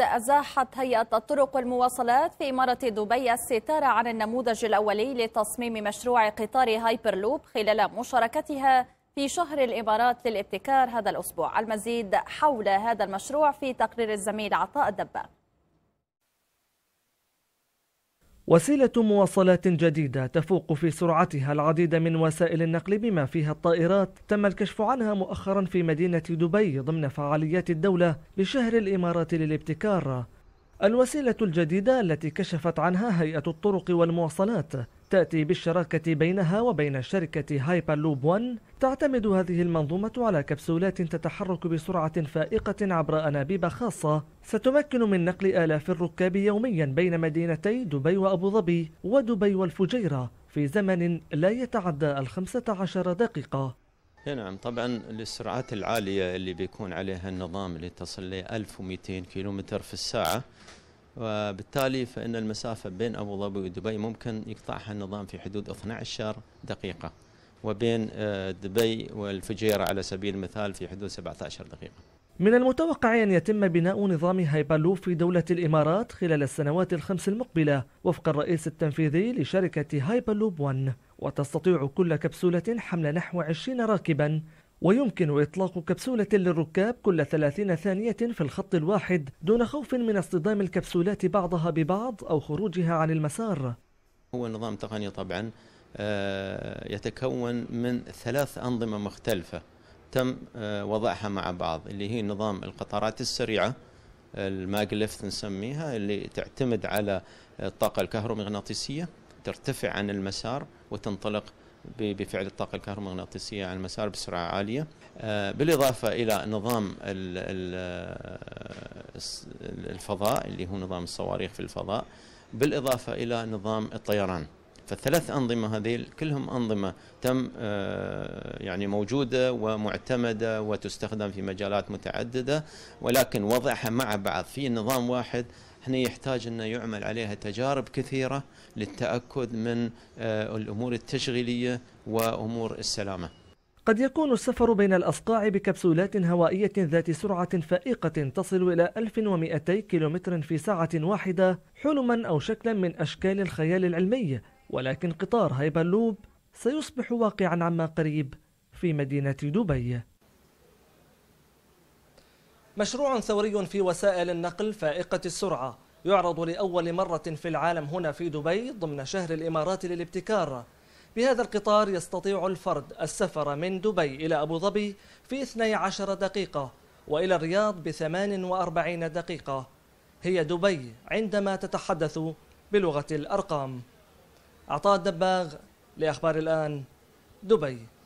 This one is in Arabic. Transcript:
أزاحت هيئة الطرق والمواصلات في إمارة دبي الستارة عن النموذج الأولي لتصميم مشروع قطار هايبر لوب خلال مشاركتها في شهر الإمارات للابتكار هذا الأسبوع المزيد حول هذا المشروع في تقرير الزميل عطاء الدباغ وسيلة مواصلات جديدة تفوق في سرعتها العديد من وسائل النقل بما فيها الطائرات تم الكشف عنها مؤخرا في مدينة دبي ضمن فعاليات الدولة لشهر الإمارات للابتكار الوسيلة الجديدة التي كشفت عنها هيئة الطرق والمواصلات تأتي بالشراكة بينها وبين شركة هايبر لوب 1 تعتمد هذه المنظومة على كبسولات تتحرك بسرعة فائقة عبر أنابيب خاصة ستمكن من نقل آلاف الركاب يوميا بين مدينتي دبي وأبو ظبي ودبي والفجيرة في زمن لا يتعدى الخمسة عشر دقيقة إيه نعم طبعا السرعات العالية اللي بيكون عليها النظام اللي تصل ل 1200 كيلومتر في الساعة وبالتالي فإن المسافة بين أبو ظبي ودبي ممكن يقطعها النظام في حدود 12 دقيقة وبين آه، دبي والفجيرة على سبيل المثال في حدود 17 دقيقة من المتوقع أن يتم بناء نظام هايبرلوب في دولة الإمارات خلال السنوات الخمس المقبلة وفق الرئيس التنفيذي لشركة هايبرلوب 1 وتستطيع كل كبسولة حمل نحو 20 راكباً ويمكن إطلاق كبسولة للركاب كل 30 ثانية في الخط الواحد دون خوف من اصطدام الكبسولات بعضها ببعض أو خروجها عن المسار هو نظام تقني طبعا آه، يتكون من ثلاث أنظمة مختلفة تم آه، وضعها مع بعض اللي هي نظام القطارات السريعة الماجلفت نسميها اللي تعتمد على الطاقة الكهرومغناطيسية ترتفع عن المسار وتنطلق بفعل الطاقة الكهرومغناطيسية على المسار بسرعة عالية آه، بالإضافة إلى نظام آه، الفضاء اللي هو نظام الصواريخ في الفضاء بالإضافة إلى نظام الطيران فالثلاث أنظمة هذه كلهم أنظمة تم آه، يعني موجودة ومعتمدة وتستخدم في مجالات متعددة ولكن وضعها مع بعض في نظام واحد احنا يحتاج انه يعمل عليها تجارب كثيره للتاكد من آه، الامور التشغيليه وامور السلامه. قد يكون السفر بين الأصقاع بكبسولات هوائية ذات سرعة فائقة تصل إلى 1200 كيلومتر في ساعة واحدة حلما أو شكلا من أشكال الخيال العلمي ولكن قطار هايبرلوب سيصبح واقعا عما قريب في مدينة دبي مشروع ثوري في وسائل النقل فائقة السرعة يعرض لأول مرة في العالم هنا في دبي ضمن شهر الإمارات للابتكار بهذا القطار يستطيع الفرد السفر من دبي إلى أبو ظبي في 12 دقيقة وإلى الرياض ب 48 دقيقة هي دبي عندما تتحدث بلغة الأرقام عطاء الدباغ لأخبار الآن دبي